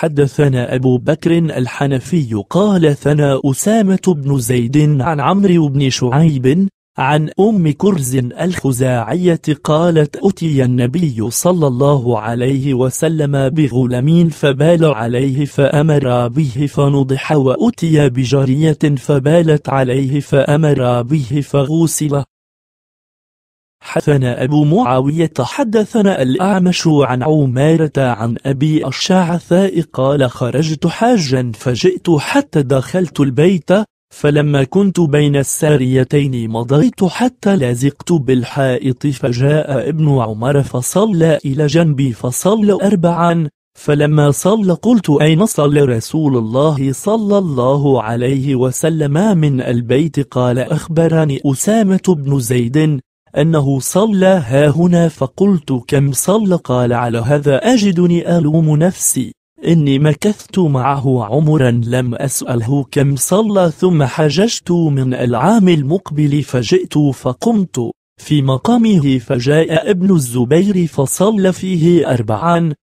حدثنا أبو بكر الحنفي قال ثنا أسامة بن زيد عن عمرو بن شعيب عن أم كرز الخزاعية قالت أتي النبي صلى الله عليه وسلم بغلام فبال عليه فأمر به فنضح وأتي بجارية فبالت عليه فأمر به فغوسل حدثنا أبو معاوية حدثنا الأعمش عن عمارة عن أبي الشعثاء قال خرجت حاجا فجئت حتى دخلت البيت فلما كنت بين الساريتين مضيت حتى لازقت بالحائط فجاء ابن عمر فصلى إلى جنبي فصلى أربعا فلما صلى قلت أين صلى رسول الله صلى الله عليه وسلم من البيت قال أخبرني أسامة بن زيد أنه صلى ها هنا فقلت كم صلى قال على هذا أجدني ألوم نفسي إني مكثت معه عمرا لم أسأله كم صلى ثم حججت من العام المقبل فجئت فقمت في مقامه فجاء ابن الزبير فصلى فيه أربعا